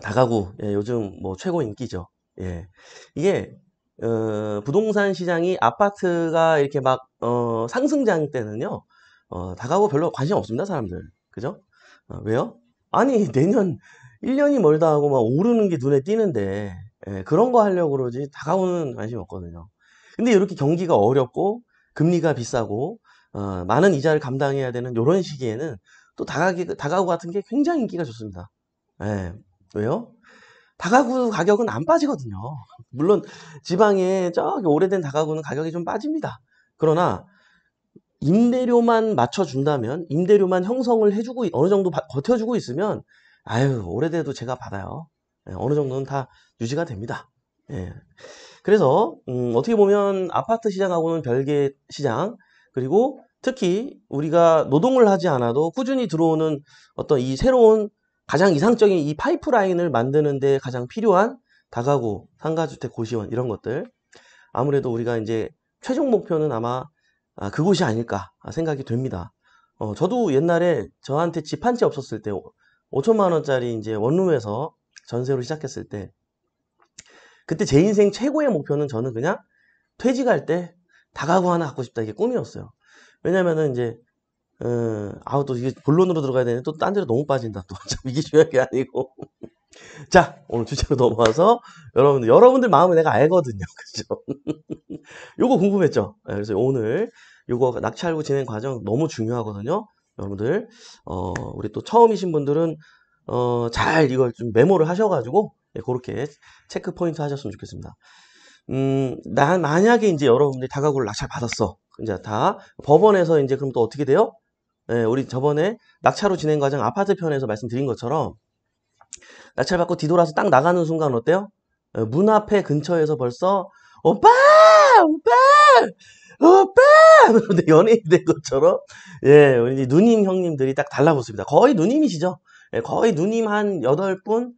다가구 예, 요즘 뭐 최고 인기죠. 예. 이게 어, 부동산 시장이 아파트가 이렇게 막 어, 상승장 때는요 어, 다가구 별로 관심 없습니다 사람들 그죠? 어, 왜요? 아니 내년 1년이 멀다 하고 막 오르는 게 눈에 띄는데 예, 그런 거 하려고 그러지 다가오는 관심 없거든요. 근데 이렇게 경기가 어렵고 금리가 비싸고 어, 많은 이자를 감당해야 되는 이런 시기에는 또다가 다가구 같은 게 굉장히 인기가 좋습니다. 예, 왜요? 다가구 가격은 안 빠지거든요. 물론 지방에 저기 오래된 다가구는 가격이 좀 빠집니다. 그러나 임대료만 맞춰준다면 임대료만 형성을 해주고 어느 정도 버텨주고 있으면 아유 오래돼도 제가 받아요. 예, 어느 정도는 다 유지가 됩니다. 예. 그래서 음, 어떻게 보면 아파트 시장하고는 별개 시장 그리고 특히 우리가 노동을 하지 않아도 꾸준히 들어오는 어떤 이 새로운 가장 이상적인 이 파이프라인을 만드는 데 가장 필요한 다가구, 상가주택, 고시원 이런 것들 아무래도 우리가 이제 최종 목표는 아마 아, 그곳이 아닐까 생각이 됩니다. 어, 저도 옛날에 저한테 집 한 채 없었을 때 5천만 원짜리 이제 원룸에서 전세로 시작했을 때 그때 제 인생 최고의 목표는 저는 그냥 퇴직할 때 다가구 하나 갖고 싶다 이게 꿈이었어요. 왜냐면은 이제 예. 아우 또 이게 본론으로 들어가야 되는데 또 딴 데로 너무 빠진다 또참 이게 중요한 게 아니고 자 오늘 주제로 넘어와서 여러분들 여러분들 마음을 내가 알거든요 그죠 요거 궁금했죠 예, 그래서 오늘 요거 낙찰 알고 진행 과정 너무 중요하거든요 여러분들 어, 우리 또 처음이신 분들은 어, 잘 이걸 좀 메모를 하셔가지고 네, 그렇게 체크 포인트 하셨으면 좋겠습니다 음, 난 만약에 이제 여러분들이 다가구를 낙찰 받았어 이제 다 법원에서 이제 그럼 또 어떻게 돼요? 예, 우리 저번에 낙찰로 진행 과정 아파트 편에서 말씀드린 것처럼 낙찰 받고 뒤돌아서 딱 나가는 순간 어때요? 예, 문 앞에 근처에서 벌써 오빠! 오빠! 오빠! 그런데 연예인 된 것처럼 예, 우리 누님 형님들이 딱 달라붙습니다. 거의 누님이시죠? 예, 거의 누님 한 8분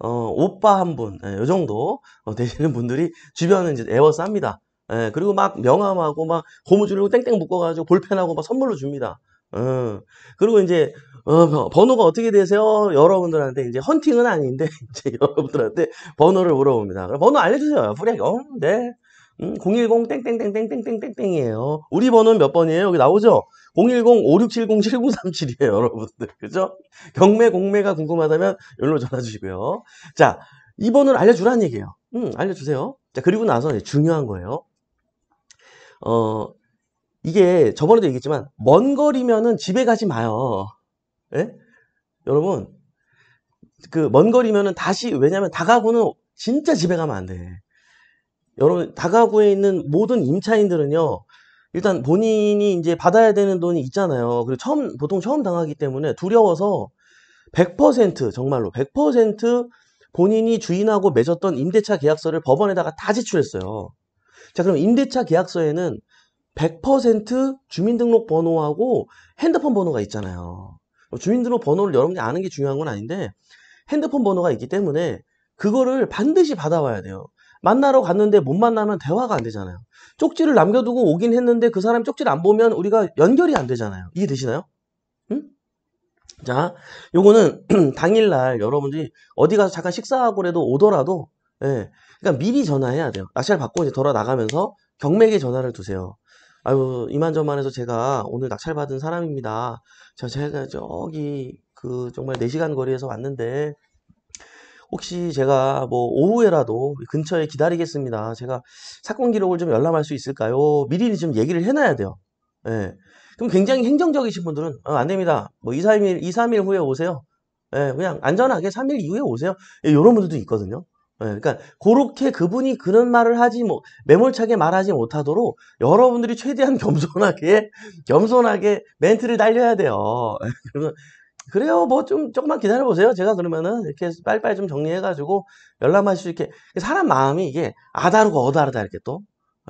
어, 오빠 한 분, 예, 요 정도 어, 되시는 분들이 주변은 이제 에워쌉니다. 예, 그리고 막 명함하고 막 고무줄로 땡땡 묶어가지고 볼펜하고 막 선물로 줍니다. 어. 그리고 이제 어, 뭐 번호가 어떻게 되세요? 여러분들한테 이제 헌팅은 아닌데 이제 여러분들한테 번호를 물어봅니다. 번호 알려주세요. 뿌리하게 어, 네. 음, 010 땡땡땡땡땡땡땡땡이에요. 우리 번호는 몇 번이에요? 여기 나오죠? 010-5670-7037이에요, 여러분들. 그죠? 경매, 공매가 궁금하다면 연락 전화 주시고요. 자, 이 번호를 알려주라는 얘기예요. 음, 알려주세요. 자, 그리고 나서 중요한 거예요. 어, 이게 저번에도 얘기했지만 먼 거리면은 집에 가지 마요. 예? 여러분 그먼 거리면은 다시 왜냐면 다가구는 진짜 집에 가면 안 돼. 여러분 다가구에 있는 모든 임차인들은요. 일단 본인이 이제 받아야 되는 돈이 있잖아요. 그리고 처음 보통 처음 당하기 때문에 두려워서 100% 정말로 100% 본인이 주인하고 맺었던 임대차 계약서를 법원에다가 다 제출했어요. 자, 그럼 임대차 계약서에는 100% 주민등록번호하고 핸드폰 번호가 있잖아요. 뭐 주민등록번호를 여러분이 아는 게 중요한 건 아닌데 핸드폰 번호가 있기 때문에 그거를 반드시 받아와야 돼요. 만나러 갔는데 못 만나면 대화가 안 되잖아요. 쪽지를 남겨두고 오긴 했는데 그사람 쪽지를 안 보면 우리가 연결이 안 되잖아요. 이해되시나요? 응? 자, 요거는 당일날 여러분들이 어디 가서 잠깐 식사하고 그래도 오더라도 예. 그러니까 미리 전화해야 돼요. 날씨를 아, 받고 이제 돌아 나가면서 경매에 전화를 두세요. 아유 이만저만해서 제가 오늘 낙찰받은 사람입니다. 제가 저기 그 정말 4시간 거리에서 왔는데 혹시 제가 뭐 오후에라도 근처에 기다리겠습니다. 제가 사건 기록을 좀 열람할 수 있을까요? 미리 좀 얘기를 해놔야 돼요. 예. 그럼 굉장히 행정적이신 분들은 아, 안 됩니다. 뭐 2, 3일, 2, 3일 후에 오세요. 예, 그냥 안전하게 3일 이후에 오세요. 이런 예, 분들도 있거든요. 예, 그러니까 그렇게 그분이 그런 말을 하지 뭐 매몰차게 말하지 못하도록 여러분들이 최대한 겸손하게 겸손하게 멘트를 날려야 돼요. 예, 그래요뭐 좀 조금만 기다려 보세요. 제가 그러면은 이렇게 빨리빨리 좀 정리해 가지고 열람할수있게 사람 마음이 이게 아다르고 어다르다 이렇게 또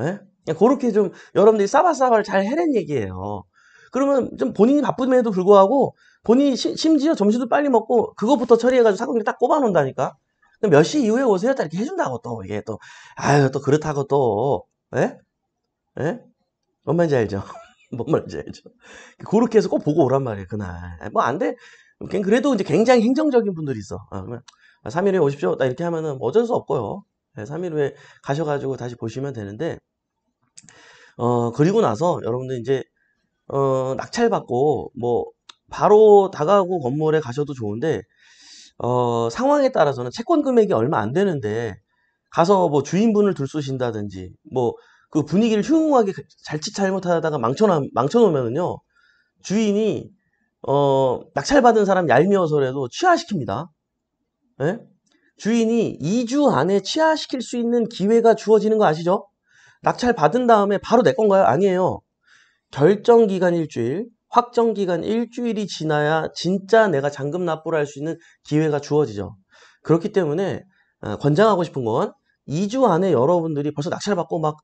예? 그렇게 좀 여러분들이 싸바싸바를 잘 해낸 얘기예요. 그러면 좀 본인이 바쁨에도 불구하고 본인이 시, 심지어 점심도 빨리 먹고 그것부터 처리해가지고 사건을 딱 꼽아놓는다니까. 몇시 이후에 오세요? 딱 이렇게 해준다고 또 이게 또 아유 또 그렇다고 또 예? 예? 뭔 말인지 알죠? 뭔 말인지 알죠? 그렇게 해서 꼭 보고 오란 말이에요 그날 예, 뭐안 돼? 그래도 이제 굉장히 행정적인 분들이 있어 어, 아, 그러면 3일 후에 오십시오 딱 이렇게 하면은 뭐 어쩔 수 없고요 3일 예, 후에 가셔가지고 다시 보시면 되는데 어 그리고 나서 여러분들 이제 어 낙찰 받고 뭐 바로 다가오고 건물에 가셔도 좋은데 어, 상황에 따라서는 채권 금액이 얼마 안 되는데 가서 뭐 주인분을 들쑤신다든지 뭐 그 분위기를 흉흉하게 잘칫 잘못하다가 망쳐 망쳐놓으면요 주인이 어, 낙찰받은 사람 얄미워서라도 취하시킵니다. 예? 주인이 2주 안에 취하시킬 수 있는 기회가 주어지는 거 아시죠? 낙찰 받은 다음에 바로 내 건가요? 아니에요. 결정 기간 일주일, 확정 기간 일주일이 지나야 진짜 내가 잔금 납부를 할 수 있는 기회가 주어지죠. 그렇기 때문에 어, 권장하고 싶은 건 2주 안에 여러분들이 벌써 낙찰 받고 막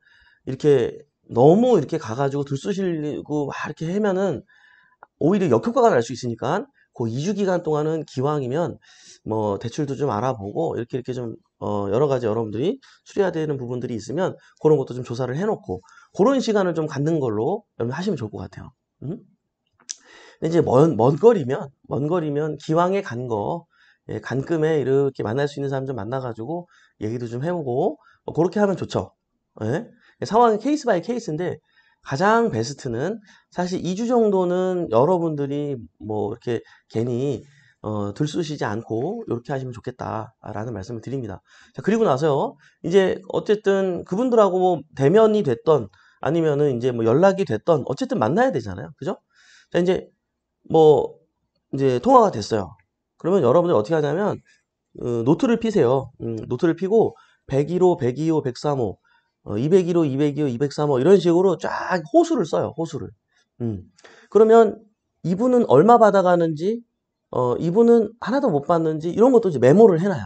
이렇게 너무 이렇게 가가지고 들쑤시고 막 이렇게 하면은 오히려 역효과가 날 수 있으니까 그 2주 기간 동안은 기왕이면 뭐 대출도 좀 알아보고 이렇게 이렇게 좀 어, 여러 가지 여러분들이 수리해야 되는 부분들이 있으면 그런 것도 좀 조사를 해놓고 그런 시간을 좀 갖는 걸로 하시면 좋을 것 같아요. 음? 이제 먼, 먼 거리면, 먼 거리면 기왕에 간 거, 예, 간금에 이렇게 만날 수 있는 사람 좀 만나가지고 얘기도 좀 해보고, 뭐 그렇게 하면 좋죠. 예? 예? 상황은 케이스 바이 케이스인데, 가장 베스트는 사실 2주 정도는 여러분들이 뭐 이렇게 괜히 어, 들쑤시지 않고 이렇게 하시면 좋겠다라는 말씀을 드립니다. 자, 그리고 나서요. 이제 어쨌든 그분들하고 뭐 대면이 됐던 아니면은 이제 뭐 연락이 됐던 어쨌든 만나야 되잖아요. 그죠? 자, 이제 뭐 이제 통화가 됐어요. 그러면 여러분들 어떻게 하냐면 어, 노트를 피세요. 음, 노트를 피고 101호, 102호, 103호, 201호, 202호, 203호 이런 식으로 쫙 호수를 써요. 호수를. 음. 그러면 이분은 얼마 받아가는지, 어, 이분은 하나도 못 받는지 이런 것도 이제 메모를 해놔요.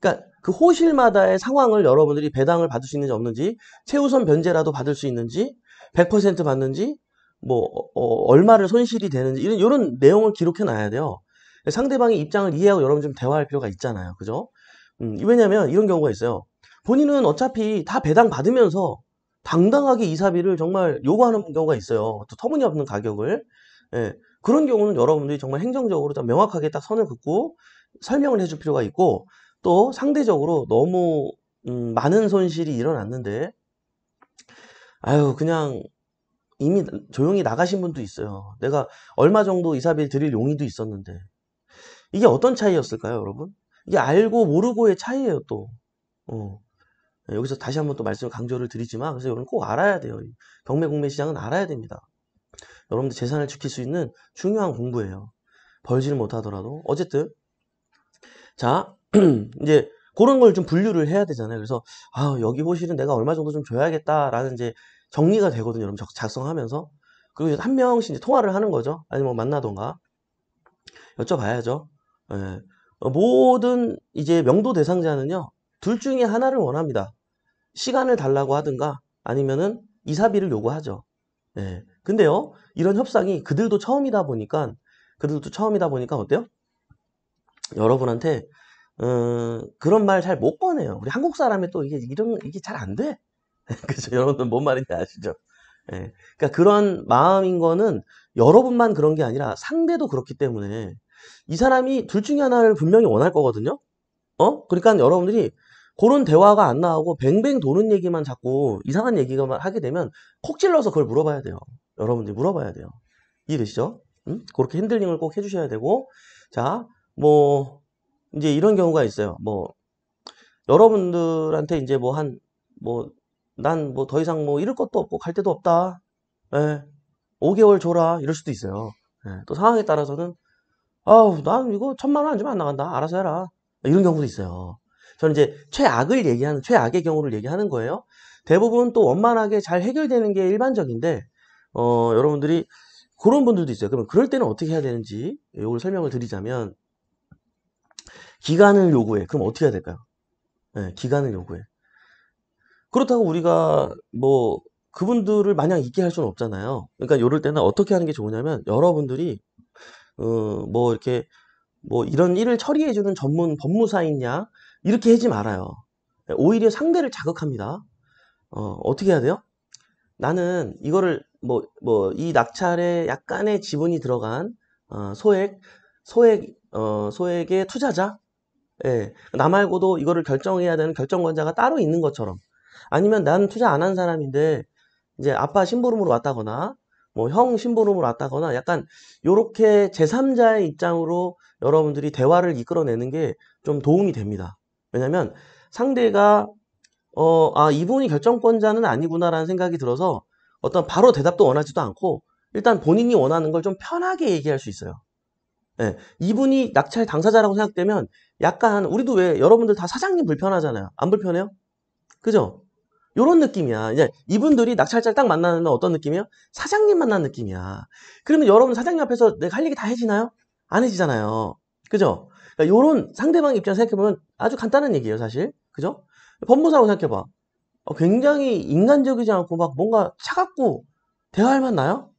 그러니까 그 호실마다의 상황을 여러분들이 배당을 받을 수 있는지 없는지, 최우선 변제라도 받을 수 있는지, 100% 받는지, 뭐 어, 얼마를 손실이 되는지 이런 이런 내용을 기록해 놔야 돼요. 상대방의 입장을 이해하고 여러분 좀 대화할 필요가 있잖아요. 그죠? 음, 왜냐면 하 이런 경우가 있어요. 본인은 어차피 다 배당 받으면서 당당하게 이사비를 정말 요구하는 경우가 있어요. 또 터무니없는 가격을. 예, 그런 경우는 여러분들이 정말 행정적으로 좀 명확하게 딱 선을 긋고 설명을 해줄 필요가 있고 또 상대적으로 너무 음, 많은 손실이 일어났는데 아유 그냥 이미 조용히 나가신 분도 있어요. 내가 얼마 정도 이사비를 드릴 용의도 있었는데. 이게 어떤 차이였을까요, 여러분? 이게 알고 모르고의 차이예요, 또. 어. 네, 여기서 다시 한번 또 말씀을 강조를 드리지만, 그래서 여러분 꼭 알아야 돼요. 경매 공매 시장은 알아야 됩니다. 여러분들 재산을 지킬 수 있는 중요한 공부예요. 벌지를 못하더라도. 어쨌든. 자, 이제 그런 걸 좀 분류를 해야 되잖아요. 그래서, 아, 여기 호실은 내가 얼마 정도 좀 줘야겠다라는 이제 정리가 되거든요. 여러분 작성하면서 그리고 한 명씩 이제 통화를 하는 거죠. 아니면 뭐 만나던가 여쭤봐야죠. 예. 모든 이제 명도 대상자는요 둘 중에 하나를 원합니다. 시간을 달라고 하든가 아니면은 이사비를 요구하죠. 예. 근데요 이런 협상이 그들도 처음이다 보니까 그들도 처음이다 보니까 어때요? 여러분한테 음, 그런 말 잘 못 꺼내요. 우리 한국 사람이 또 이게 이런 이게 잘 안 돼. 그죠? 여러분들 뭔 말인지 아시죠? 예. 그러니까 그런 마음인 거는 여러분만 그런 게 아니라 상대도 그렇기 때문에 이 사람이 둘 중에 하나를 분명히 원할 거거든요. 어? 그러니까 여러분들이 그런 대화가 안 나오고 뱅뱅 도는 얘기만 자꾸 이상한 얘기만 하게 되면 콕 찔러서 그걸 물어봐야 돼요. 여러분들이 물어봐야 돼요. 이해되시죠? 음? 그렇게 핸들링을 꼭 해주셔야 되고 자, 뭐 이제 이런 경우가 있어요. 뭐 여러분들한테 이제 뭐 한뭐 난뭐더 이상 뭐 이럴 것도 없고 갈 데도 없다. 예, 5개월 줘라 이럴 수도 있어요. 예, 또 상황에 따라서는 아우 난 이거 천만 원 안 주면 안 나간다. 알아서 해라. 이런 경우도 있어요. 저는 이제 최악을 얘기하는 최악의 경우를 얘기하는 거예요. 대부분 또 원만하게 잘 해결되는 게 일반적인데 어, 여러분들이 그런 분들도 있어요. 그러면 그럴 때는 어떻게 해야 되는지 이걸 예, 설명을 드리자면 기간을 요구해. 그럼 어떻게 해야 될까요? 네, 기간을 요구해. 그렇다고 우리가 뭐 그분들을 마냥 있게 할 수는 없잖아요. 그러니까 이럴 때는 어떻게 하는 게 좋으냐면 여러분들이 어, 뭐 이렇게 뭐 이런 일을 처리해 주는 전문 법무사이냐 이렇게 하지 말아요. 오히려 상대를 자극합니다. 어, 어떻게 해야 돼요? 나는 이거를 뭐 뭐 이 낙찰에 약간의 지분이 들어간 어, 소액 소액 어, 소액의 투자자 예, 나 말고도 이거를 결정해야 되는 결정권자가 따로 있는 것처럼 아니면 나는 투자 안 한 사람인데 이제 아빠 심부름으로 왔다거나 뭐형 심부름으로 왔다거나 약간 요렇게 제3자의 입장으로 여러분들이 대화를 이끌어내는 게 좀 도움이 됩니다. 왜냐면 상대가 어, 아, 이분이 결정권자는 아니구나라는 생각이 들어서 어떤 바로 대답도 원하지도 않고 일단 본인이 원하는 걸 좀 편하게 얘기할 수 있어요. 예, 이분이 낙찰 당사자라고 생각되면 약간 우리도 왜 여러분들 다 사장님 불편하잖아요. 안 불편해요? 그죠? 이런 느낌이야. 이제 이분들이 낙찰자를 딱 만나면 어떤 느낌이야 사장님 만난 느낌이야. 그러면 여러분 사장님 앞에서 내가 할 얘기 다 해지나요? 안 해지잖아요. 그죠? 그러니까 이런 상대방 입장 생각해보면 아주 간단한 얘기예요, 사실. 그죠? 법무사라고 생각해봐. 어, 굉장히 인간적이지 않고 막 뭔가 차갑고 대화할 만 나요?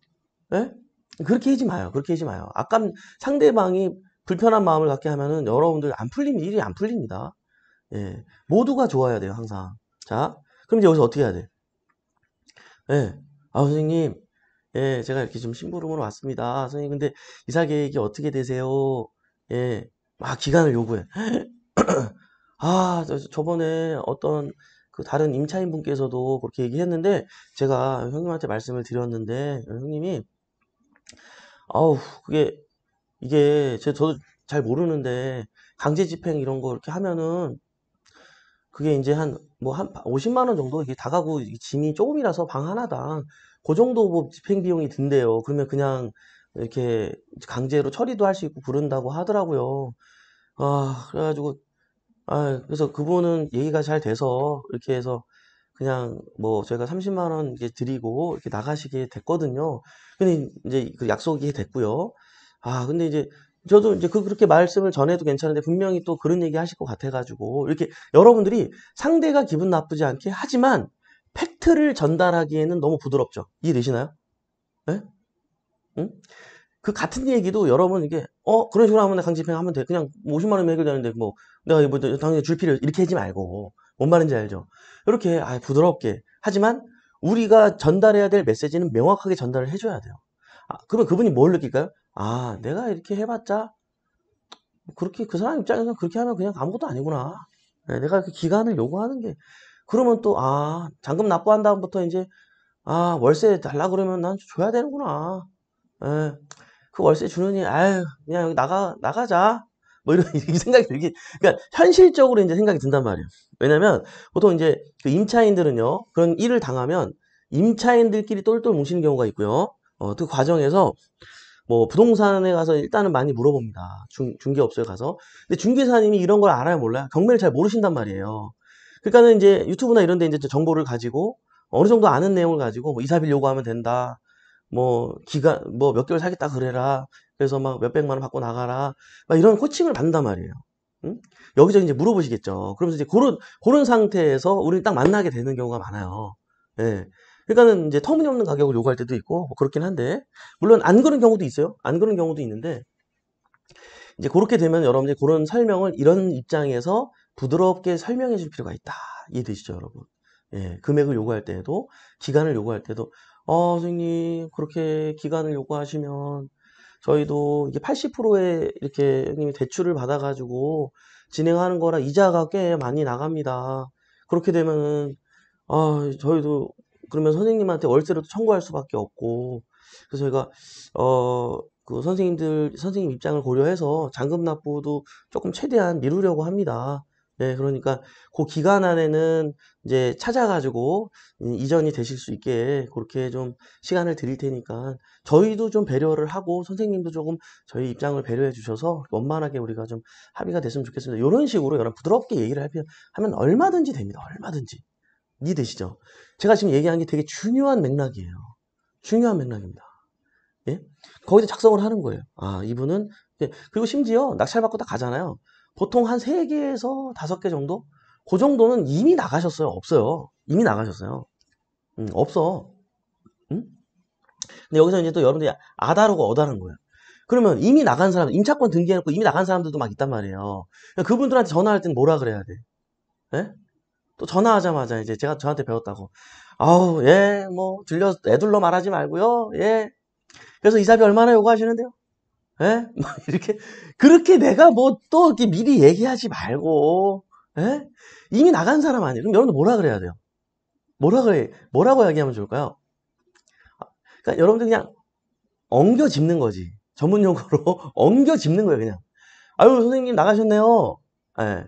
네? 그렇게 하지 마요. 그렇게 하지 마요. 아까 상대방이 불편한 마음을 갖게 하면은 여러분들 안풀립니다 일이 안 풀립니다. 예. 모두가 좋아야 돼요, 항상. 자, 그럼 이제 여기서 어떻게 해야 돼? 예. 아, 선생님. 예, 제가 이렇게 좀 심부름으로 왔습니다. 아, 선생님, 근데 이사 계획이 어떻게 되세요? 예. 막 아, 기간을 요구해. 아, 저번에 어떤 그 다른 임차인 분께서도 그렇게 얘기했는데 제가 형님한테 말씀을 드렸는데 형님이 아우 그게 이게 저도 잘 모르는데 강제 집행 이런 거 이렇게 하면은 그게 이제 한 뭐한 50만 원 정도 이게 다가고 짐이 조금이라서 방 하나당 그 정도 뭐 집행 비용이 든대요. 그러면 그냥 이렇게 강제로 처리도 할 수 있고 그런다고 하더라고요. 아 그래가지고 아 그래서 그분은 얘기가 잘 돼서 이렇게 해서 그냥 뭐 저희가 30만 원 이제 드리고 이렇게 나가시게 됐거든요. 근데 이제 그 약속이 됐고요. 아 근데 이제 저도 이제 그 그렇게 말씀을 전해도 괜찮은데 분명히 또 그런 얘기 하실 것 같아가지고 이렇게 여러분들이 상대가 기분 나쁘지 않게 하지만 팩트를 전달하기에는 너무 부드럽죠. 이해되시나요? 네? 응? 그 같은 얘기도 여러분 이게 어 그런 식으로 하면 강제집행 하면 돼 그냥 50만 뭐 원이면 해결되는데 뭐 내가 이거 뭐 당연히 줄 필요 이렇게 하지 말고 뭔 말인지 알죠? 이렇게 아 부드럽게 하지만 우리가 전달해야 될 메시지는 명확하게 전달을 해줘야 돼요. 아, 그러면 그분이 뭘 느낄까요? 아, 내가 이렇게 해봤자, 그렇게, 그 사람 입장에서는 그렇게 하면 그냥 아무것도 아니구나. 네, 내가 그 기간을 요구하는 게, 그러면 또, 아, 잔금 납부한 다음부터 이제, 아, 월세 달라 그러면 난 줘야 되는구나. 에, 예. 그 월세 주느니, 아유, 그냥 여기 나가, 나가자. 뭐 이런 이 생각이 들기 그러니까 현실적으로 이제 생각이 든단 말이에요 왜냐면 보통 이제 그 임차인들은요 그런 일을 당하면 임차인들끼리 똘똘 뭉치는 경우가 있고요 어, 그 과정에서 뭐 부동산에 가서 일단은 많이 물어봅니다. 중, 중개업소에 가서. 근데 중개사님이 이런 걸 알아야 몰라요. 경매를 잘 모르신단 말이에요. 그러니까는 이제 유튜브나 이런 데 이제 정보를 가지고 어느 정도 아는 내용을 가지고 뭐 이사비를 요구하면 된다. 뭐 기간 뭐 몇 개월 살겠다 그래라. 그래서 막 몇백만 원 받고 나가라. 막 이런 코칭을 받는단 말이에요. 응? 여기저기 이제 물어보시겠죠. 그러면서 이제 고런 그런 상태에서 우리딱 만나게 되는 경우가 많아요. 예. 그러니까는 이제 터무니없는 가격을 요구할 때도 있고 뭐 그렇긴 한데 물론 안 그런 경우도 있어요. 안 그런 경우도 있는데 이제 그렇게 되면 여러분이 그런 설명을 이런 입장에서 부드럽게 설명해 줄 필요가 있다. 이해되시죠, 여러분? 예, 금액을 요구할 때에도 기간을 요구할 때도 어, 선생님 그렇게 기간을 요구하시면 저희도 이게 80%의 이렇게 형님이 대출을 받아가지고 진행하는 거라 이자가 꽤 많이 나갑니다. 그렇게 되면은 아, 저희도 그러면 선생님한테 월세를 청구할 수밖에 없고 그래서 저희가 어 그 선생님들 선생님 입장을 고려해서 잔금 납부도 조금 최대한 미루려고 합니다. 네, 그러니까 그 기간 안에는 이제 찾아가지고 이전이 되실 수 있게 그렇게 좀 시간을 드릴 테니까 저희도 좀 배려를 하고 선생님도 조금 저희 입장을 배려해 주셔서 원만하게 우리가 좀 합의가 됐으면 좋겠습니다. 이런 식으로 여러분 부드럽게 얘기를 하면 얼마든지 됩니다. 얼마든지. 이해되시죠? 제가 지금 얘기한 게 되게 중요한 맥락이에요. 중요한 맥락입니다. 예? 거기서 작성을 하는 거예요. 아, 이분은. 예. 그리고 심지어 낙찰받고 다 가잖아요. 보통 한 3개에서 5개 정도? 그 정도는 이미 나가셨어요. 없어요. 이미 나가셨어요. 음, 없어. 음? 근데 여기서 이제 또 여러분들이 아다르고 어다른 거예요. 그러면 이미 나간 사람, 임차권 등기해놓고 이미 나간 사람들도 막 있단 말이에요. 그러니까 그분들한테 전화할 땐 뭐라 그래야 돼? 예? 또 전화하자마자 이제 제가 저한테 배웠다고 아우 예뭐 들려 애들로 말하지 말고요 예 그래서 이사비 얼마나 요구하시는데요 예? 막 이렇게 그렇게 내가 뭐또 이렇게 미리 얘기하지 말고 예? 이미 나간 사람 아니에요 그럼 여러분들 뭐라 그래야 돼요 뭐라 그래 뭐라고 얘기하면 좋을까요 아, 그러니까 여러분들 그냥 엉겨 짚는 거지 전문 용어로 엉겨 짚는 거예요 그냥 아유 선생님 나가셨네요 예.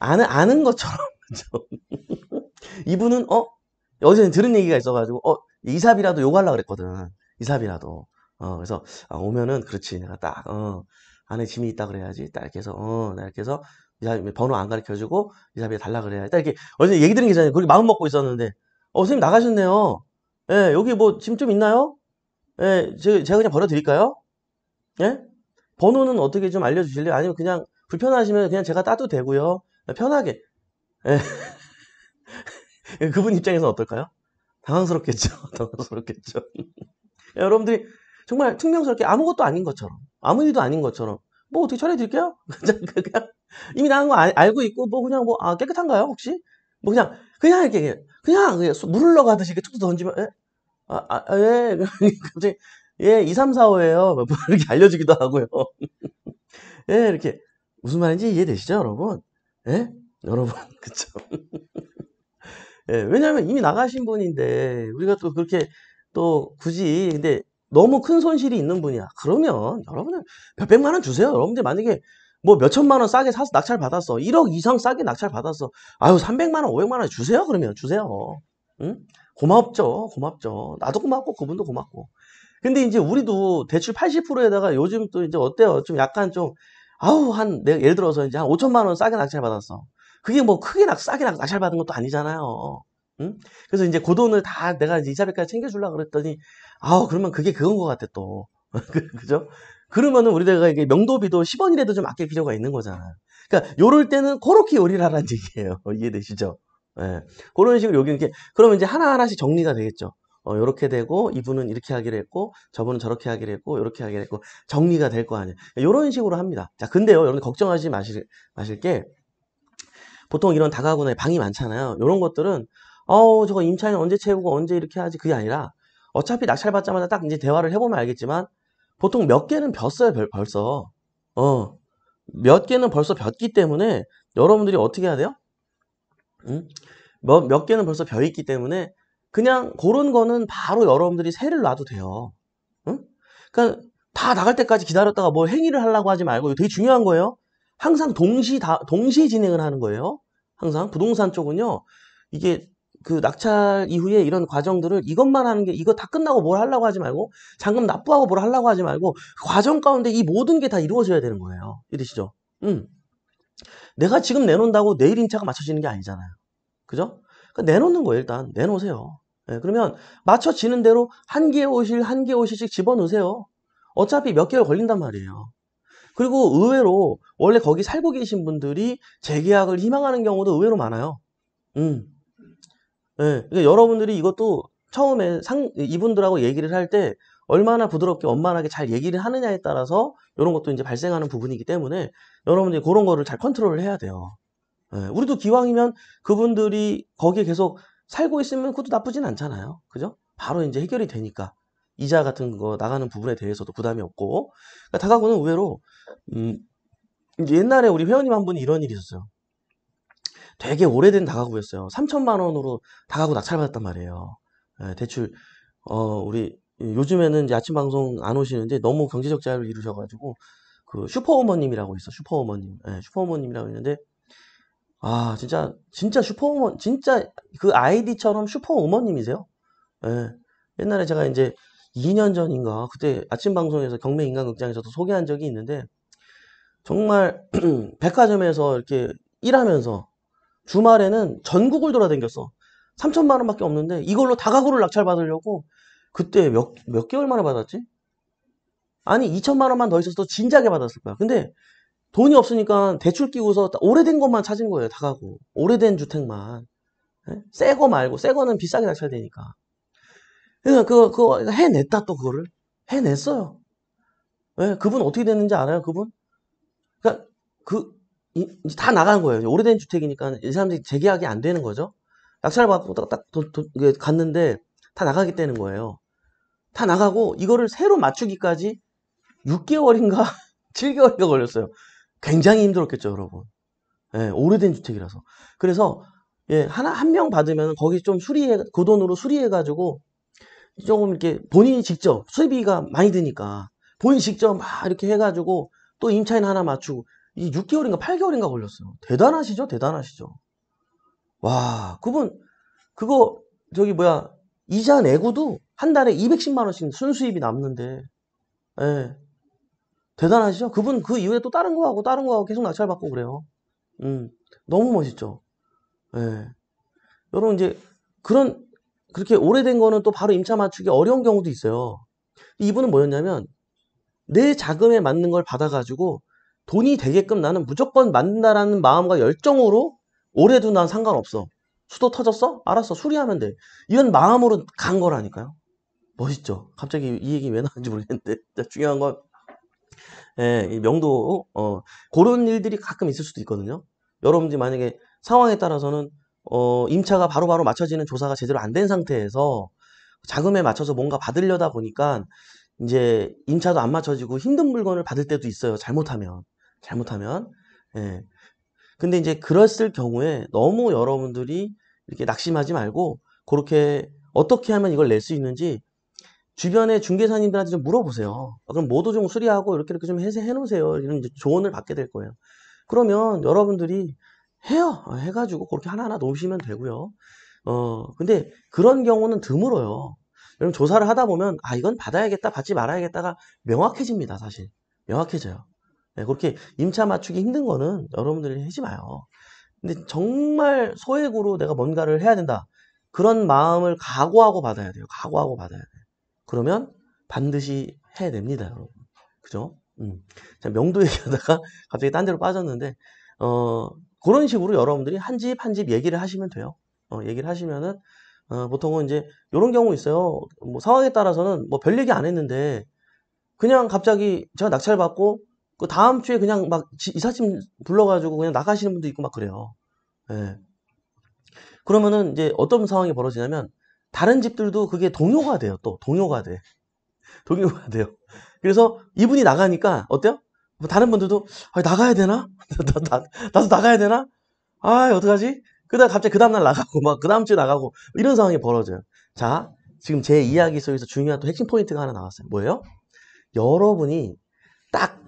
아는, 아는 것처럼. 이분은, 어? 어제 들은 얘기가 있어가지고, 어? 이삽이라도 욕하려고 그랬거든. 이삽이라도. 어, 그래서, 아, 오면은, 그렇지. 내가 딱, 어, 안에 짐이 있다 그래야지. 딱 이렇게 해서, 어, 나 이렇게 해서, 이삽이 번호 안 가르쳐 주고, 이삽이 달라 그래야지. 딱 이렇게, 어제 얘기 들은 게 있잖아요. 거기 마음 먹고 있었는데, 어, 선생님 나가셨네요. 예, 여기 뭐, 짐 좀 있나요? 예, 제, 제가 그냥 버려드릴까요? 예? 번호는 어떻게 좀 알려주실래요? 아니면 그냥 불편하시면 그냥 제가 따도 되고요. 아, 편하게. 예. 그분 입장에서 어떨까요? 당황스럽겠죠. 당황스럽겠죠. 여러분들이 정말 퉁명스럽게 아무것도 아닌 것처럼, 아무 일도 아닌 것처럼, 뭐 어떻게 처리해드릴게요? 그냥, 그냥 이미 나간 거 알, 아, 알고 있고, 뭐 그냥 뭐, 아, 깨끗한가요? 혹시? 뭐 그냥, 그냥 이렇게, 그냥, 그냥 물 흘러가듯이 이렇게 툭툭 던지면, 에? 예? 아, 아, 아, 예. 갑자기, 예, 2, 3, 4, 5에요 이렇게 알려주기도 하고요. 예, 이렇게. 무슨 말인지 이해되시죠, 여러분? 예? 여러분, 그쵸? 예, 왜냐면 이미 나가신 분인데, 우리가 또 그렇게 또 굳이, 근데 너무 큰 손실이 있는 분이야. 그러면 여러분은 몇백만 원 주세요. 여러분들 만약에 뭐 몇천만 원 싸게 사서 낙찰 받았어. 1억 이상 싸게 낙찰 받았어. 아유, 300만 원, 500만 원 주세요. 그러면 주세요. 응? 고맙죠. 고맙죠. 나도 고맙고 그분도 고맙고. 근데 이제 우리도 대출 80%에다가 요즘 또 이제 어때요? 좀 약간 좀 아우 한 내가 예를 들어서 이제 한 5천만 원 싸게 낙찰 받았어. 그게 뭐 크게 낙 싸게 낙, 찰 받은 것도 아니잖아요. 응? 그래서 이제 그 돈을 다 내가 이자백까지 챙겨주려고 그랬더니 아우 그러면 그게 그건 것 같아 또 그, 그죠? 그러면은 우리가 이게 명도비도 10원이라도 좀 아낄 필요가 있는 거잖아 그러니까 요럴 때는 그렇게 요리를 하라는 얘기예요. 이해되시죠? 예. 네. 그런 식으로 여기 이렇게 그러면 이제 하나하나씩 정리가 되겠죠. 어, 이렇게 되고 이분은 이렇게 하기로 했고 저분은 저렇게 하기로 했고 이렇게 하기로 했고 정리가 될 거 아니에요. 이런 식으로 합니다. 자, 근데요, 여러분 걱정하지 마실, 마실 게 보통 이런 다가구나 방이 많잖아요. 이런 것들은 어우 저거 임차인 언제 채우고 언제 이렇게 하지 그게 아니라 어차피 낙찰 받자마자 딱 이제 대화를 해보면 알겠지만 보통 몇 개는 벼어요 벌써 어몇 개는 벌써 벼기 때문에 여러분들이 어떻게 해야 돼요? 음? 몇, 뭐, 몇 개는 벌써 벼있기 때문에 그냥 그런 거는 바로 여러분들이 세를 놔도 돼요. 응? 그러니까 다 나갈 때까지 기다렸다가 뭐 행위를 하려고 하지 말고 되게 중요한 거예요. 항상 동시 다동시 진행을 하는 거예요. 항상 부동산 쪽은요. 이게 그 낙찰 이후에 이런 과정들을 이것만 하는 게 이거 다 끝나고 뭘 하려고 하지 말고 잔금 납부하고 뭘 하려고 하지 말고 그 과정 가운데 이 모든 게 다 이루어져야 되는 거예요. 이러시죠? 음. 내가 지금 내놓는다고 내일 인차가 맞춰지는 게 아니잖아요. 그죠? 그러니까 내놓는 거예요, 일단. 내놓으세요. 예, 그러면 맞춰지는 대로 한 개의 오실 한 개의 오씩 집어넣으세요. 어차피 몇 개월 걸린단 말이에요. 그리고 의외로 원래 거기 살고 계신 분들이 재계약을 희망하는 경우도 의외로 많아요. 음. 예, 그러니까 여러분들이 이것도 처음에 상, 이분들하고 얘기를 할 때 얼마나 부드럽게 원만하게 잘 얘기를 하느냐에 따라서 이런 것도 이제 발생하는 부분이기 때문에 여러분들이 그런 거를 잘 컨트롤을 해야 돼요. 네, 우리도 기왕이면 그분들이 거기에 계속 살고 있으면 그것도 나쁘진 않잖아요. 그죠? 바로 이제 해결이 되니까. 이자 같은 거 나가는 부분에 대해서도 부담이 없고. 그러니까 다가구는 의외로, 음, 옛날에 우리 회원님 한 분이 이런 일이 있었어요. 되게 오래된 다가구였어요. 3천만 원으로 다가구 낙찰받았단 말이에요. 네, 대출, 어, 우리, 요즘에는 이제 아침 방송 안 오시는데 너무 경제적 자유를 이루셔가지고, 그 슈퍼어머님이라고 있어, 슈퍼어머님. 네, 예, 슈퍼어머님이라고 있는데, 아, 진짜, 진짜 슈퍼우먼, 진짜 그 아이디처럼 슈퍼우먼님이세요. 예. 옛날에 제가 이제 2년 전인가, 그때 아침 방송에서 경매 인간극장에서도 소개한 적이 있는데, 정말 백화점에서 이렇게 일하면서 주말에는 전국을 돌아다녔어. 3천만 원밖에 없는데 이걸로 다가구를 낙찰받으려고 그때 몇, 몇 개월 만에 받았지? 아니 2천만 원만 더 있었어도 진작에 받았을 거야. 근데 돈이 없으니까 대출 끼고서 오래된 것만 찾은 거예요. 다 가고. 오래된 주택만. 예? 새거 말고. 새 거는 비싸게 낙찰되니까. 그래 그거, 그거 해냈다 또 그거를. 해냈어요. 왜? 예, 그분 어떻게 됐는지 알아요? 그분? 그다 그러니까 그, 나간 거예요. 오래된 주택이니까 이 사람들이 재계약이 안 되는 거죠. 낙찰 받고 딱, 딱 도, 갔는데 다 나가게 되는 거예요. 다 나가고 이거를 새로 맞추기까지 6개월인가 7개월인가 걸렸어요. 굉장히 힘들었겠죠, 여러분. 예, 오래된 주택이라서. 그래서 예, 하나 한 명 받으면 거기 좀 수리해 그 돈으로 수리해 가지고 조금 이렇게 본인이 직접 수리비가 많이 드니까 본인 직접 막 이렇게 해 가지고 또 임차인 하나 맞추고 이 6개월인가 8개월인가 걸렸어요. 대단하시죠? 대단하시죠? 와, 그분 그거 저기 뭐야 이자 내고도 한 달에 210만 원씩 순수입이 남는데 예, 대단하시죠? 그분 그 이후에 또 다른 거 하고 다른 거 하고 계속 낙찰받고 그래요. 음, 너무 멋있죠. 예. 여러분 이제 그런 그렇게 오래된 거는 또 바로 임차 맞추기 어려운 경우도 있어요. 이분은 뭐였냐면 내 자금에 맞는 걸 받아가지고 돈이 되게끔 나는 무조건 만든다라는 마음과 열정으로 올해도 난 상관없어. 수도 터졌어? 알았어. 수리하면 돼. 이런 마음으로 간 거라니까요. 멋있죠? 갑자기 이 얘기 왜 나왔는지 모르겠는데. 중요한 건 예, 명도 어, 그런 일들이 가끔 있을 수도 있거든요. 여러분들 만약에 상황에 따라서는 어, 임차가 바로바로 맞춰지는 조사가 제대로 안 된 상태에서 자금에 맞춰서 뭔가 받으려다 보니까 이제 임차도 안 맞춰지고 힘든 물건을 받을 때도 있어요. 잘못하면. 잘못하면. 예. 근데 이제 그랬을 경우에 너무 여러분들이 이렇게 낙심하지 말고 그렇게 어떻게 하면 이걸 낼 수 있는지 주변의 중개사님들한테 좀 물어보세요. 아, 그럼 모두 좀 수리하고 이렇게 이렇게 좀 해서 해놓으세요. 이런 조언을 받게 될 거예요. 그러면 여러분들이 해요. 아, 해가지고 그렇게 하나하나 놓으시면 되고요. 어, 근데 그런 경우는 드물어요. 여러분 조사를 하다 보면 아 이건 받아야겠다, 받지 말아야겠다가 명확해집니다. 사실 명확해져요. 네, 그렇게 임차 맞추기 힘든 거는 여러분들이 하지 마요. 근데 정말 소액으로 내가 뭔가를 해야 된다. 그런 마음을 각오하고 받아야 돼요. 각오하고 받아야 돼요. 그러면 반드시 해야 됩니다, 여러분. 그죠? 음. 자, 명도 얘기하다가 갑자기 딴 데로 빠졌는데, 어, 그런 식으로 여러분들이 한 집 한 집 얘기를 하시면 돼요. 어, 얘기를 하시면은, 어, 보통은 이제, 이런 경우 있어요. 뭐, 상황에 따라서는 뭐 별 얘기 안 했는데, 그냥 갑자기 제가 낙찰받고, 그 다음 주에 그냥 막 이사짐 불러가지고 그냥 나가시는 분도 있고 막 그래요. 예. 그러면은 이제 어떤 상황이 벌어지냐면, 다른 집들도 그게 동요가 돼요. 또 동요가 돼. 동요가 돼요. 그래서 이분이 나가니까 어때요? 뭐 다른 분들도 아, 나가야 되나? 나, 나, 나도 나가야 되나? 아 어떡하지? 그다음 갑자기 그 다음날 나가고 막 그 다음 주에 나가고 이런 상황이 벌어져요. 자 지금 제 이야기 속에서 중요한 또 핵심 포인트가 하나 나왔어요. 뭐예요? 여러분이 딱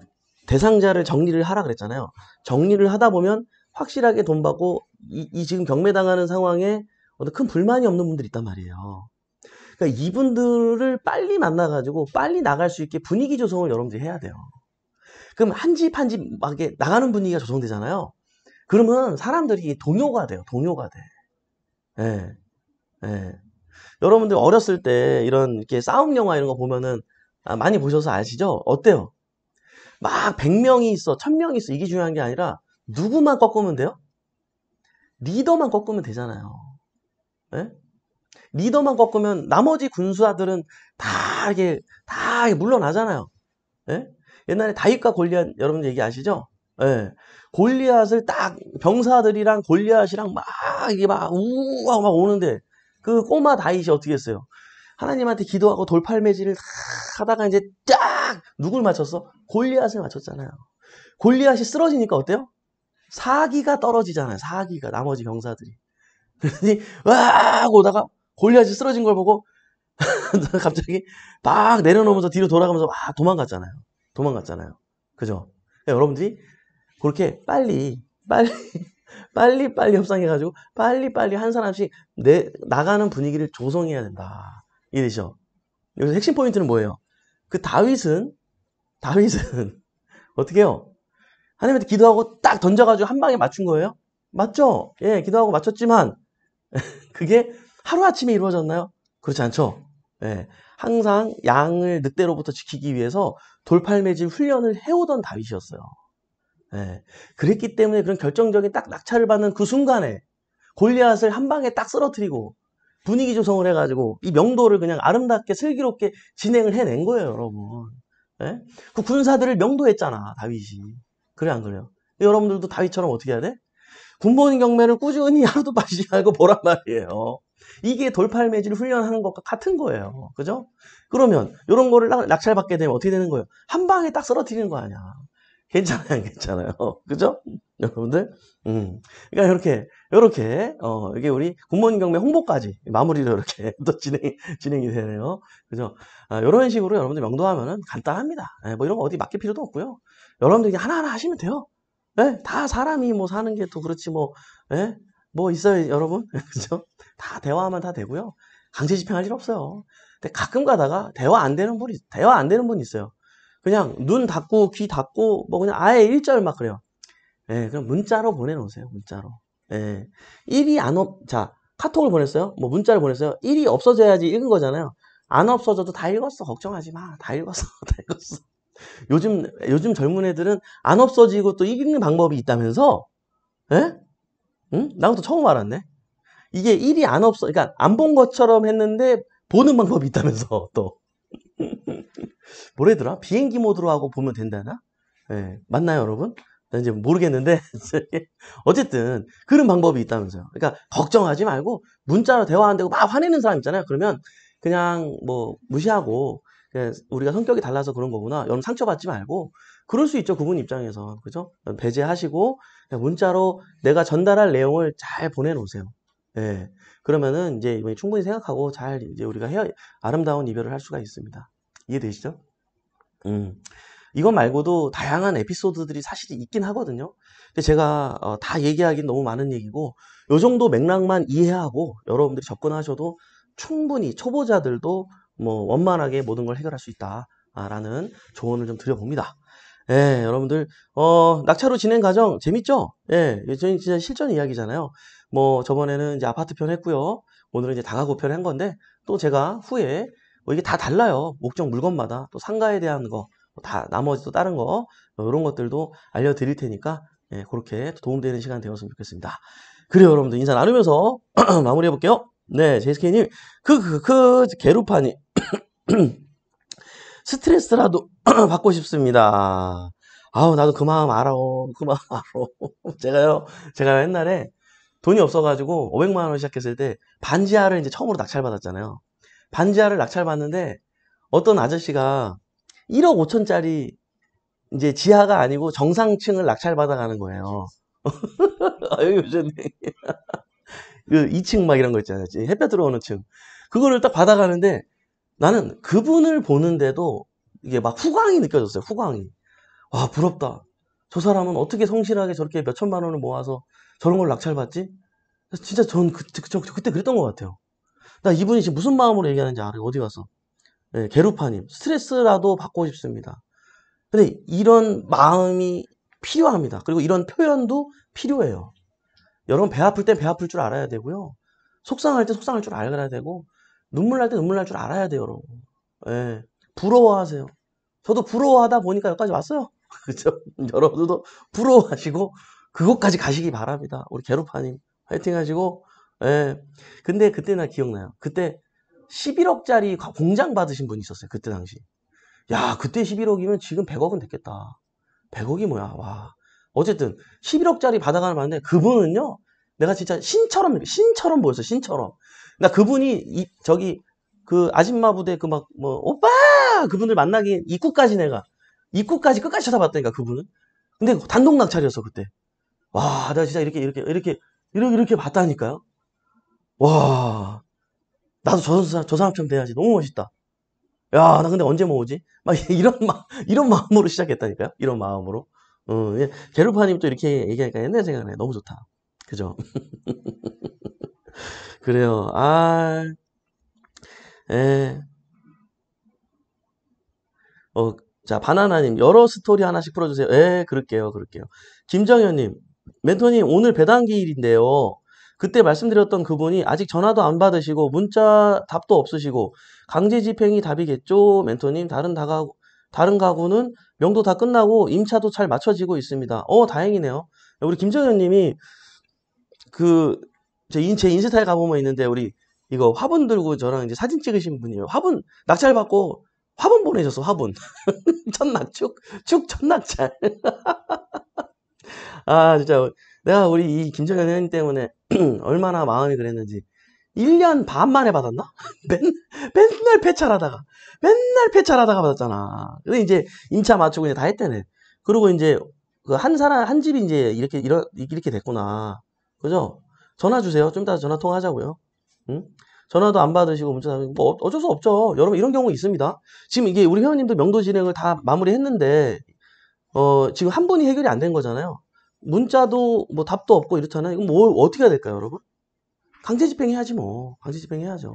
대상자를 정리를 하라 그랬잖아요. 정리를 하다 보면 확실하게 돈 받고 이, 이 지금 경매당하는 상황에 어떤 큰 불만이 없는 분들이 있단 말이에요. 그러니까 이분들을 빨리 만나가지고 빨리 나갈 수 있게 분위기 조성을 여러분들이 해야 돼요. 그럼 한 집 한 집막 나가는 분위기가 조성되잖아요. 그러면 사람들이 동요가 돼요. 동요가 돼. 예. 예. 여러분들 어렸을 때 이런 이렇게 싸움 영화 이런 거 보면은 아, 많이 보셔서 아시죠? 어때요? 막 100명이 있어, 1000명이 있어. 이게 중요한 게 아니라 누구만 꺾으면 돼요? 리더만 꺾으면 되잖아요. 예? 리더만 꺾으면 나머지 군수아들은 다 이게 다 이렇게 물러나잖아요. 예? 옛날에 다윗과 골리앗 여러분 얘기 아시죠? 예. 골리앗을 딱 병사들이랑 골리앗이랑 막 이게 막 우와 막 오는데 그 꼬마 다윗이 어떻게 했어요? 하나님한테 기도하고 돌팔매질을 하다가 이제 쫙 누굴 맞췄어? 골리앗을 맞췄잖아요. 골리앗이 쓰러지니까 어때요? 사기가 떨어지잖아요. 사기가 나머지 병사들이. 그러더니 으악 오다가 골리앗이 쓰러진 걸 보고 갑자기 막 내려놓으면서 뒤로 돌아가면서 막 도망갔잖아요. 도망갔잖아요. 그죠? 그러니까 여러분들이 그렇게 빨리 빨리 빨리 빨리 협상해가지고 빨리 빨리 한 사람씩 내 나가는 분위기를 조성해야 된다. 이해되죠? 여기서 핵심 포인트는 뭐예요? 그 다윗은 다윗은 어떻게요? 하나님한테 기도하고 딱 던져가지고 한 방에 맞춘 거예요? 맞죠? 예, 기도하고 맞췄지만 그게 하루아침에 이루어졌나요? 그렇지 않죠. 예, 항상 양을 늑대로부터 지키기 위해서 돌팔매질 훈련을 해오던 다윗이었어요. 예, 그랬기 때문에 그런 결정적인 딱 낙찰을 받는 그 순간에 골리앗을 한 방에 딱 쓰러뜨리고 분위기 조성을 해가지고 이 명도를 그냥 아름답게 슬기롭게 진행을 해낸 거예요, 여러분. 예? 그 군사들을 명도했잖아, 다윗이. 그래 안 그래요? 여러분들도 다윗처럼 어떻게 해야 돼? 군본 경매를 꾸준히 하루도 빠지지 않고 보란 말이에요. 이게 돌팔 매질 훈련하는 것과 같은 거예요. 그죠? 그러면 이런 거를 낙찰받게 되면 어떻게 되는 거예요? 한 방에 딱 쓰러뜨리는 거 아니야. 괜찮아요, 괜찮아요. 그죠? 여러분들? 음. 그러니까 이렇게, 이렇게, 어, 이게 우리 군무 경매 홍보까지 마무리로 이렇게 또진행 진행이 되네요. 그죠? 아, 이런 식으로 여러분들 명도하면은 간단합니다. 네, 뭐 이런 거 어디 맡길 필요도 없고요. 여러분들이 하나하나 하시면 돼요. 예? 다 사람이 뭐 사는 게 또 그렇지 뭐, 예? 뭐 있어요, 여러분? 그죠? 다 대화하면 다 되고요. 강제 집행할 일 없어요. 근데 가끔 가다가 대화 안 되는 분이, 대화 안 되는 분이 있어요. 그냥 눈 닫고 귀 닫고 뭐 그냥 아예 일절 막 그래요. 예, 그럼 문자로 보내놓으세요. 문자로. 예. 일이 안 없, 자, 카톡을 보냈어요. 뭐 문자를 보냈어요. 일이 없어져야지 읽은 거잖아요. 안 없어져도 다 읽었어. 걱정하지 마. 다 읽었어. 다 읽었어. 요즘 요즘 젊은 애들은 안 없어지고 또 이기는 방법이 있다면서? 예? 응? 나부터 처음 알았네. 이게 일이 안 없어. 그러니까 안 본 것처럼 했는데 보는 방법이 있다면서 또. 뭐래더라? 비행기 모드로 하고 보면 된다나? 예, 맞나요, 여러분? 나 이제 모르겠는데 어쨌든 그런 방법이 있다면서요. 그러니까 걱정하지 말고 문자로 대화 안 되고 막 화내는 사람 있잖아요. 그러면 그냥 뭐 무시하고 예, 우리가 성격이 달라서 그런 거구나. 여러분 상처받지 말고 그럴 수 있죠. 그분 입장에서 그죠? 배제하시고 문자로 내가 전달할 내용을 잘 보내놓으세요. 예. 그러면은 이제 충분히 생각하고 잘 이제 우리가 헤어, 아름다운 이별을 할 수가 있습니다. 이해되시죠? 음. 이것 말고도 다양한 에피소드들이 사실 있긴 하거든요. 근데 제가 어, 다 얘기하기는 너무 많은 얘기고 요 정도 맥락만 이해하고 여러분들이 접근하셔도 충분히 초보자들도 뭐 원만하게 모든 걸 해결할 수 있다라는 조언을 좀 드려봅니다. 예, 여러분들 어, 낙차로 진행 과정 재밌죠? 예, 저희 진짜 실전 이야기잖아요. 뭐 저번에는 이제 아파트 편 했고요. 오늘은 이제 다가구 편 한 건데 또 제가 후에 뭐 이게 다 달라요. 목적 물건마다 또 상가에 대한 거, 뭐 다 나머지 또 다른 거 뭐 이런 것들도 알려드릴 테니까 예, 그렇게 도움되는 시간 되었으면 좋겠습니다. 그래요, 여러분들 인사 나누면서 마무리해 볼게요. 네, 제이스케이님. 그, 그, 그, 게루파니 스트레스라도 받고 싶습니다. 아우, 나도 그 마음 알아. 그 마음 알아. 제가요, 제가 옛날에 돈이 없어가지고 500만원 시작했을 때 반지하를 이제 처음으로 낙찰받았잖아요. 반지하를 낙찰받는데 어떤 아저씨가 1억 5천짜리 이제 지하가 아니고 정상층을 낙찰받아가는 거예요. 아유, 요즘 그 2층 막 이런 거 있잖아요. 햇볕 들어오는 층. 그거를 딱 받아가는데 나는 그분을 보는데도 이게 막 후광이 느껴졌어요. 후광이. 와, 부럽다. 저 사람은 어떻게 성실하게 저렇게 몇천만 원을 모아서 저런 걸 낙찰받지? 진짜 전 그, 그, 저, 그때 그랬던 것 같아요. 나 이분이 지금 무슨 마음으로 얘기하는지 알아요. 어디 가서. 네, 예, 게루파님. 스트레스라도 받고 싶습니다. 근데 이런 마음이 필요합니다. 그리고 이런 표현도 필요해요. 여러분 배 아플 땐 배 아플 줄 알아야 되고요. 속상할 때 속상할 줄 알아야 되고 눈물 날 때 눈물 날 줄 알아야 돼요, 여러분. 예. 부러워하세요. 저도 부러워하다 보니까 여기까지 왔어요. 그죠? 여러분들도 부러워하시고 그것까지 가시기 바랍니다. 우리 개루파님 화이팅 하시고 예. 근데 그때 나 기억나요. 그때 11억짜리 공장 받으신 분이 있었어요. 그때 당시. 야, 그때 11억이면 지금 100억은 됐겠다. 100억이 뭐야? 와. 어쨌든 11억짜리 받아가는봤인데 그분은요 내가 진짜 신처럼 신처럼 보였어 신처럼 나 그러니까 그분이 이, 저기 그 아줌마 부대 그 막 뭐 오빠 그분들 만나기 입구까지 내가 입구까지 끝까지 쳐다봤다니까 그분은 근데 단독 낙찰이었어 그때 와 내가 진짜 이렇게 이렇게 이렇게 이렇게 이렇게 봤다니까요 와 나도 저, 사람, 저 사람처럼 돼야지 너무 멋있다 야 나 근데 언제 모으지 막 이런 막 이런 마음으로 시작했다니까요 이런 마음으로 어, 게르파님 예. 또 이렇게 얘기하니까 옛날 생각나요. 너무 좋다. 그죠? 그래요. 아, 예. 어, 자, 바나나님, 여러 스토리 하나씩 풀어주세요. 예, 그럴게요. 그럴게요. 김정현님, 멘토님, 오늘 배당기일인데요. 그때 말씀드렸던 그분이 아직 전화도 안 받으시고, 문자 답도 없으시고, 강제 집행이 답이겠죠? 멘토님, 다른 다가, 다른 가구는 명도 다 끝나고 임차도 잘 맞춰지고 있습니다. 어 다행이네요. 우리 김정현님이 그제 제 인스타에 가보면 있는데 우리 이거 화분 들고 저랑 이제 사진 찍으신 분이에요. 화분 낙찰 받고 화분 보내셨어 화분 첫낙 축축 첫낙찰 아 진짜 내가 우리 이 김정현 회원님 때문에 얼마나 마음이 그랬는지 1년 반 만에 받았나? 맨, 맨날 폐찰하다가 맨날 폐찰하다가 받았잖아. 근데 이제 임차 맞추고 이제 다 했대네. 그리고 이제 그 한 사람 한 집이 이제 이렇게 이러, 이렇게 됐구나. 그죠? 전화 주세요. 좀 이따 전화 통화하자고요. 응? 전화도 안 받으시고 문자 뭐 어, 어쩔 수 없죠. 여러분 이런 경우 있습니다. 지금 이게 우리 회원님도 명도 진행을 다 마무리했는데 어 지금 한 분이 해결이 안 된 거잖아요. 문자도 뭐 답도 없고 이렇잖아요. 이거 뭐 어떻게 해야 될까요, 여러분? 강제 집행해야지 뭐. 강제 집행해야죠.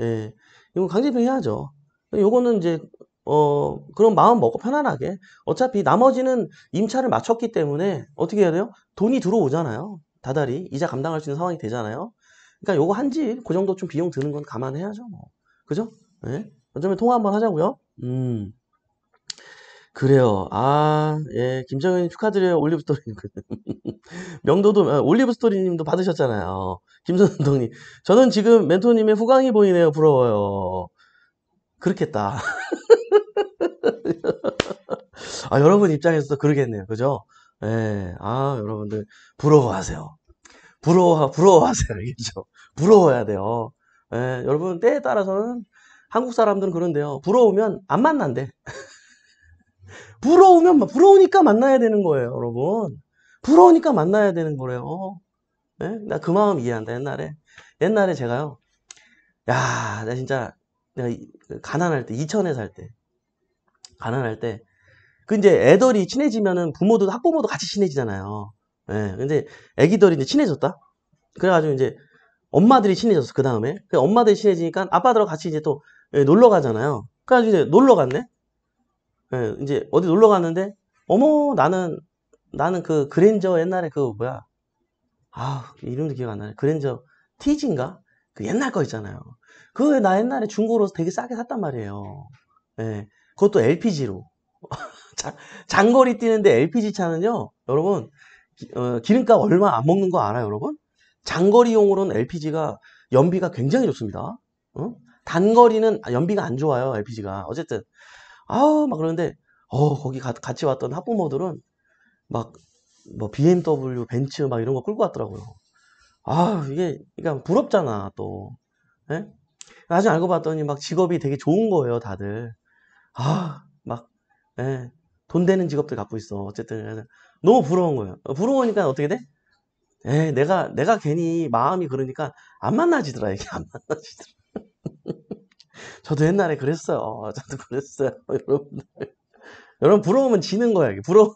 예. 이건 강제 집행해야죠. 요거는 이제 어 그런 마음 먹고 편안하게 어차피 나머지는 임차를 마쳤기 때문에 어떻게 해야 돼요? 돈이 들어오잖아요. 다달이 이자 감당할 수 있는 상황이 되잖아요. 그러니까 요거 한집그 정도 좀 비용 드는 건 감안해야죠. 뭐. 그죠? 예. 어쩌면 통화 한번 하자고요. 음. 그래요. 아, 예, 김정현님 축하드려요. 올리브 스토리님 명도도, 아, 올리브 스토리님도 받으셨잖아요. 김선동님. 저는 지금 멘토님의 후광이 보이네요. 부러워요. 그렇겠다. 아, 여러분 입장에서도 그러겠네요. 그죠? 예, 아, 여러분들, 부러워하세요. 부러워, 부러워하세요. 알죠 부러워야 돼요. 예, 여러분, 때에 따라서는 한국 사람들은 그런데요. 부러우면 안 만난대. 부러우면 부러우니까 만나야 되는 거예요, 여러분. 부러우니까 만나야 되는 거래요. 네? 예? 나 그 마음 이해한다. 옛날에 옛날에 제가요. 야, 나 진짜 내가 그 가난할 때 이천에 살 때 가난할 때그 이제 애들이 친해지면은 부모도 학부모도 같이 친해지잖아요. 예. 네, 근데 애기들이 이제 친해졌다. 그래가지고 이제 엄마들이 친해졌어. 그 다음에 그 엄마들이 친해지니까 아빠들하고 같이 이제 또 예, 놀러 가잖아요. 그래가지고 이제 놀러 갔네. 예, 이제 어디 놀러 갔는데 어머 나는 나는 그 그랜저 옛날에 그 뭐야 아 이름도 기억 안 나네 그랜저 티지인가 그 옛날 거 있잖아요 그거 나 옛날에 중고로 되게 싸게 샀단 말이에요 예, 그것도 LPG로 장, 거리 뛰는데 LPG 차는요 여러분 기, 어, 기름값 얼마 안 먹는 거 알아요 여러분 장거리용으로는 LPG가 연비가 굉장히 좋습니다 어? 단거리는 아, 연비가 안 좋아요 LPG가 어쨌든 아우 막 그러는데 어 거기 가, 같이 왔던 학부모들은 막 뭐 BMW 벤츠 막 이런 거 끌고 왔더라고요 아 이게 그러니까 부럽잖아 또 예? 나중에 알고 봤더니 막 직업이 되게 좋은 거예요 다들 아막 예, 돈 되는 직업들 갖고 있어 어쨌든 너무 부러운 거예요 어, 부러우니까 어떻게 돼? 에 예, 내가 내가 괜히 마음이 그러니까 안 만나지더라 이게 안 만나지더라 저도 옛날에 그랬어요. 어, 저도 그랬어요. 여러분들. 여러분, 부러우면 지는 거야 부러,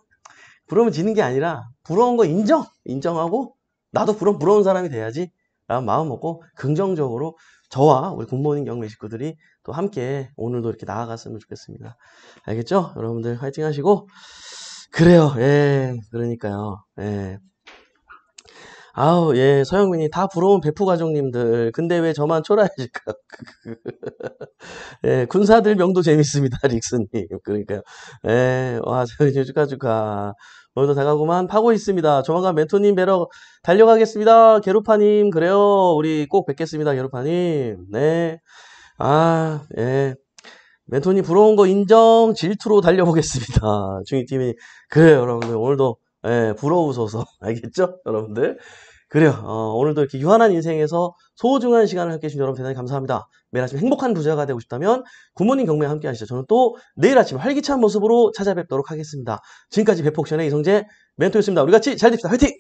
부러우면 지는 게 아니라, 부러운 거 인정! 인정하고, 나도 부러, 부러운 사람이 돼야지. 라는 마음 먹고, 긍정적으로 저와 우리 굿모닝 경매 식구들이 또 함께 오늘도 이렇게 나아갔으면 좋겠습니다. 알겠죠? 여러분들 화이팅 하시고, 그래요. 예, 그러니까요. 예. 아우 예 서영민이 다 부러운 배포 과정님들 근데 왜 저만 초라해질까 예 군사들 명도 재밌습니다 릭스님 그러니까요 예와 저영민님 축하 축하 오늘도 다가고만 파고 있습니다 조만간 멘토님 뵈러 달려가겠습니다 게루파님 그래요 우리 꼭 뵙겠습니다 게루파님 네아예 멘토님 부러운 거 인정 질투로 달려보겠습니다 중이팀이 그래요 여러분들 오늘도 예, 부러우소서. 알겠죠? 여러분들. 그래요. 어, 오늘도 이렇게 유한한 인생에서 소중한 시간을 함께 해주신 여러분 대단히 감사합니다. 매일 아침 행복한 부자가 되고 싶다면 굿모님 경매에 함께 하시죠. 저는 또 내일 아침 활기찬 모습으로 찾아뵙도록 하겠습니다. 지금까지 배폭션의 이성재 멘토였습니다. 우리 같이 잘 됩시다. 화이팅!